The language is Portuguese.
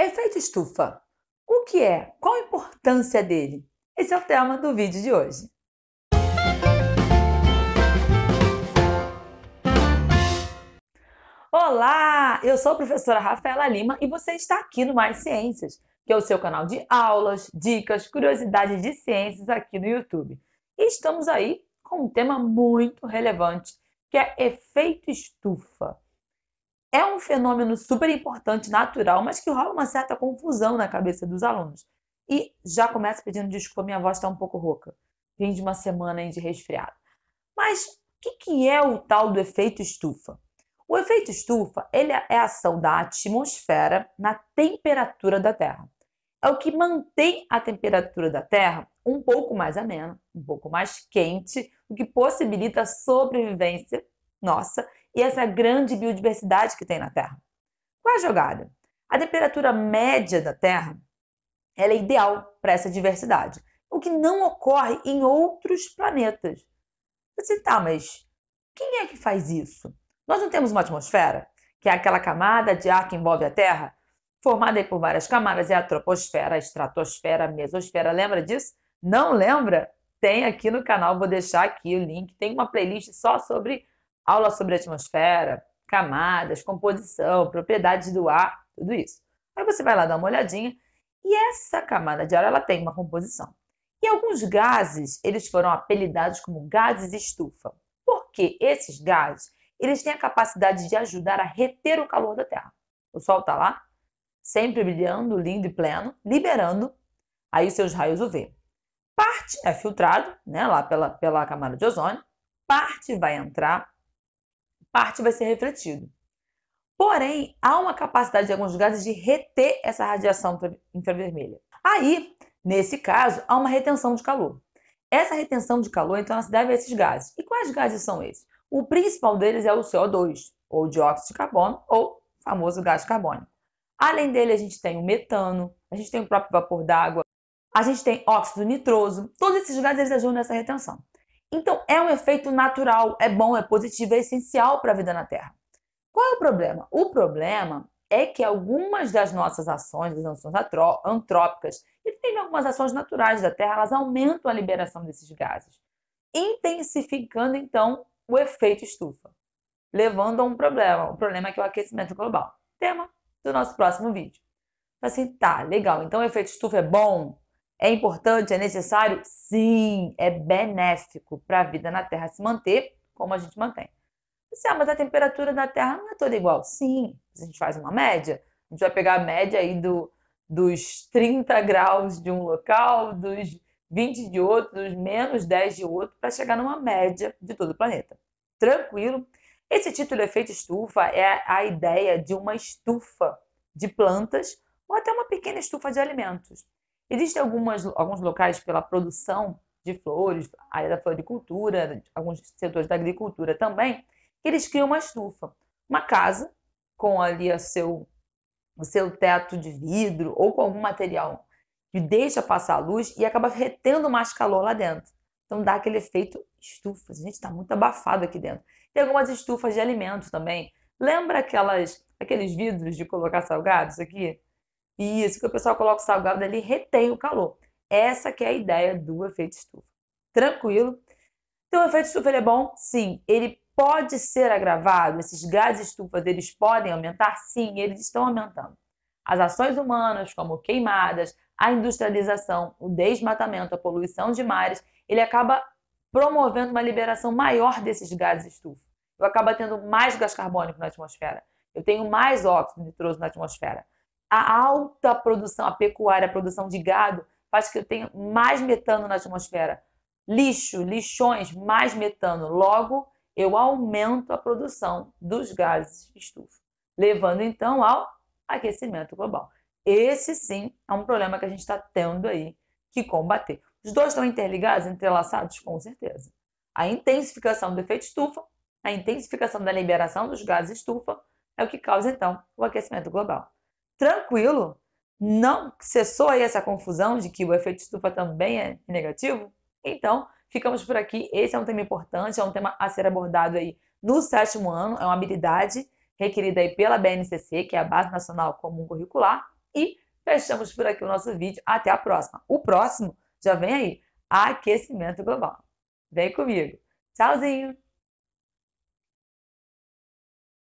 Efeito estufa. O que é? Qual a importância dele? Esse é o tema do vídeo de hoje. Olá, eu sou a professora Rafaela Lima e você está aqui no Mais Ciências, que é o seu canal de aulas, dicas, curiosidades de ciências aqui no YouTube. E estamos aí com um tema muito relevante, que é efeito estufa é um fenômeno super importante, natural, mas que rola uma certa confusão na cabeça dos alunos. E já começo pedindo desculpa, minha voz está um pouco rouca. Vim de uma semana de resfriado. Mas o que, que é o tal do efeito estufa? O efeito estufa ele é a ação da atmosfera na temperatura da Terra. É o que mantém a temperatura da Terra um pouco mais amena, um pouco mais quente, o que possibilita a sobrevivência nossa e essa grande biodiversidade que tem na Terra. Qual é a jogada? A temperatura média da Terra é ideal para essa diversidade, o que não ocorre em outros planetas. Você tá, mas quem é que faz isso? Nós não temos uma atmosfera, que é aquela camada de ar que envolve a Terra, formada por várias camadas, é a troposfera, a estratosfera, a mesosfera. Lembra disso? Não lembra? Tem aqui no canal, vou deixar aqui o link. Tem uma playlist só sobre aula sobre atmosfera, camadas, composição, propriedades do ar, tudo isso. Aí você vai lá dar uma olhadinha e essa camada de ar ela tem uma composição. E alguns gases, eles foram apelidados como gases estufa, porque esses gases, eles têm a capacidade de ajudar a reter o calor da Terra. O Sol está lá, sempre brilhando, lindo e pleno, liberando aí seus raios UV. Parte é filtrado, né, lá pela, pela camada de ozônio, parte vai entrar parte vai ser refletido. Porém, há uma capacidade de alguns gases de reter essa radiação infravermelha. Aí, nesse caso, há uma retenção de calor. Essa retenção de calor, então, ela se deve a esses gases. E quais gases são esses? O principal deles é o CO2, ou dióxido de carbono, ou famoso gás carbônico. Além dele, a gente tem o metano, a gente tem o próprio vapor d'água, a gente tem óxido nitroso. Todos esses gases eles ajudam nessa retenção. Então, é um efeito natural, é bom, é positivo, é essencial para a vida na Terra. Qual é o problema? O problema é que algumas das nossas ações, das ações antrópicas, e tem algumas ações naturais da Terra, elas aumentam a liberação desses gases, intensificando então o efeito estufa, levando a um problema. O problema é que é o aquecimento global. Tema do nosso próximo vídeo. Então, assim, tá, legal. Então o efeito estufa é bom? É importante, é necessário? Sim, é benéfico para a vida na Terra se manter como a gente mantém. Você, ah, mas a temperatura da Terra não é toda igual. Sim, a gente faz uma média. A gente vai pegar a média aí do, dos 30 graus de um local, dos 20 de outro, dos menos 10 de outro, para chegar numa média de todo o planeta. Tranquilo? Esse título Efeito Estufa é a ideia de uma estufa de plantas ou até uma pequena estufa de alimentos. Existem algumas, alguns locais pela produção de flores, a área da floricultura, alguns setores da agricultura também, que eles criam uma estufa, uma casa com ali a seu, o seu teto de vidro ou com algum material que deixa passar a luz e acaba retendo mais calor lá dentro. Então dá aquele efeito estufa. A gente está muito abafado aqui dentro. Tem algumas estufas de alimentos também. Lembra aquelas, aqueles vidros de colocar salgados aqui? Isso, que o pessoal coloca o salgado ali retém o calor. Essa que é a ideia do efeito estufa. Tranquilo? Então, o efeito estufa é bom? Sim. Ele pode ser agravado? Esses gases estufas, eles podem aumentar? Sim, eles estão aumentando. As ações humanas, como queimadas, a industrialização, o desmatamento, a poluição de mares, ele acaba promovendo uma liberação maior desses gases estufa. Eu acaba tendo mais gás carbônico na atmosfera. Eu tenho mais óxido nitroso na atmosfera a alta produção, a pecuária, a produção de gado, faz que eu tenha mais metano na atmosfera. Lixo, lixões, mais metano. Logo, eu aumento a produção dos gases estufa, levando então ao aquecimento global. Esse sim é um problema que a gente está tendo aí que combater. Os dois estão interligados, entrelaçados, com certeza. A intensificação do efeito estufa, a intensificação da liberação dos gases estufa, é o que causa então o aquecimento global tranquilo. Não cessou aí essa confusão de que o efeito estufa também é negativo? Então, ficamos por aqui. Esse é um tema importante, é um tema a ser abordado aí no sétimo ano, é uma habilidade requerida aí pela BNCC, que é a Base Nacional Comum Curricular, e fechamos por aqui o nosso vídeo. Até a próxima. O próximo já vem aí, aquecimento global. Vem comigo. Tchauzinho!